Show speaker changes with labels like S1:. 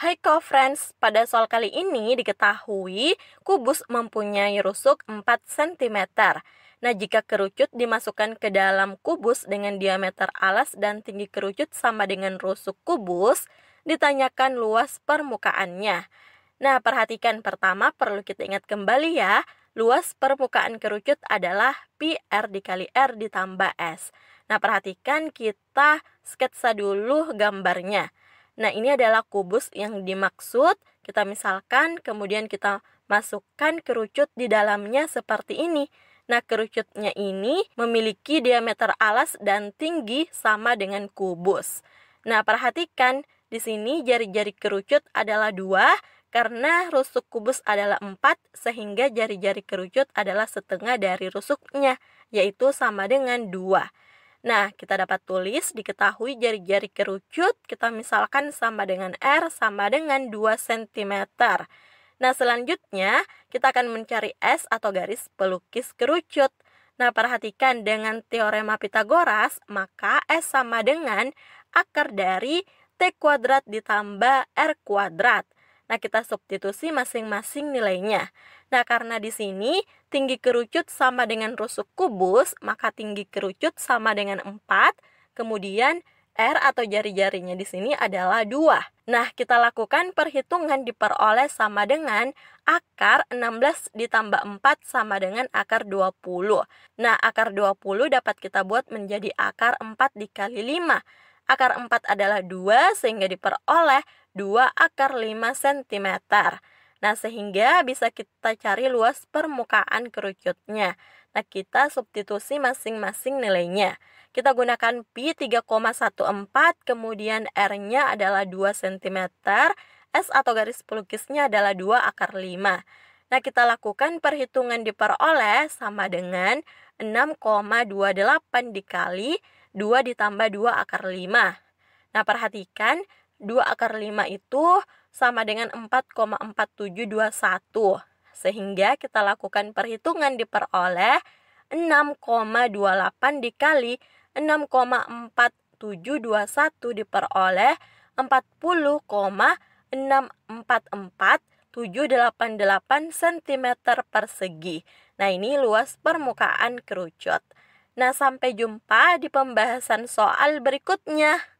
S1: Hai co-friends, pada soal kali ini diketahui kubus mempunyai rusuk 4 cm. Nah, jika kerucut dimasukkan ke dalam kubus dengan diameter alas dan tinggi kerucut sama dengan rusuk kubus, ditanyakan luas permukaannya. Nah, perhatikan pertama perlu kita ingat kembali ya, luas permukaan kerucut adalah pi R dikali R ditambah S. Nah, perhatikan kita sketsa dulu gambarnya. Nah, ini adalah kubus yang dimaksud. Kita misalkan, kemudian kita masukkan kerucut di dalamnya seperti ini. Nah, kerucutnya ini memiliki diameter alas dan tinggi sama dengan kubus. Nah, perhatikan di sini jari-jari kerucut adalah dua karena rusuk kubus adalah empat sehingga jari-jari kerucut adalah setengah dari rusuknya, yaitu sama dengan dua. Nah, kita dapat tulis diketahui jari-jari kerucut kita misalkan sama dengan R sama dengan 2 cm. Nah, selanjutnya kita akan mencari S atau garis pelukis kerucut. Nah, perhatikan dengan teorema Pitagoras, maka S sama dengan akar dari T kuadrat ditambah R kuadrat. Nah, kita substitusi masing-masing nilainya. Nah, karena di sini tinggi kerucut sama dengan rusuk kubus, maka tinggi kerucut sama dengan 4, kemudian R atau jari-jarinya di sini adalah 2. Nah, kita lakukan perhitungan diperoleh sama dengan akar 16 ditambah 4 sama dengan akar 20. Nah, akar 20 dapat kita buat menjadi akar 4 dikali 5. Akar 4 adalah 2 sehingga diperoleh 2 akar 5 cm. Nah, sehingga bisa kita cari luas permukaan kerucutnya. Nah, kita substitusi masing-masing nilainya. Kita gunakan pi 3,14, kemudian R-nya adalah 2 cm, S atau garis pelukisnya adalah 2 akar 5. Nah, kita lakukan perhitungan diperoleh sama dengan 6,28 dikali 2 ditambah 2 akar 5. Nah, perhatikan 2 akar 5 itu sama dengan 4,4721. Sehingga kita lakukan perhitungan diperoleh 6,28 dikali 6,4721 diperoleh 40,644788 cm persegi. Nah, ini luas permukaan kerucut. Nah, sampai jumpa di pembahasan soal berikutnya.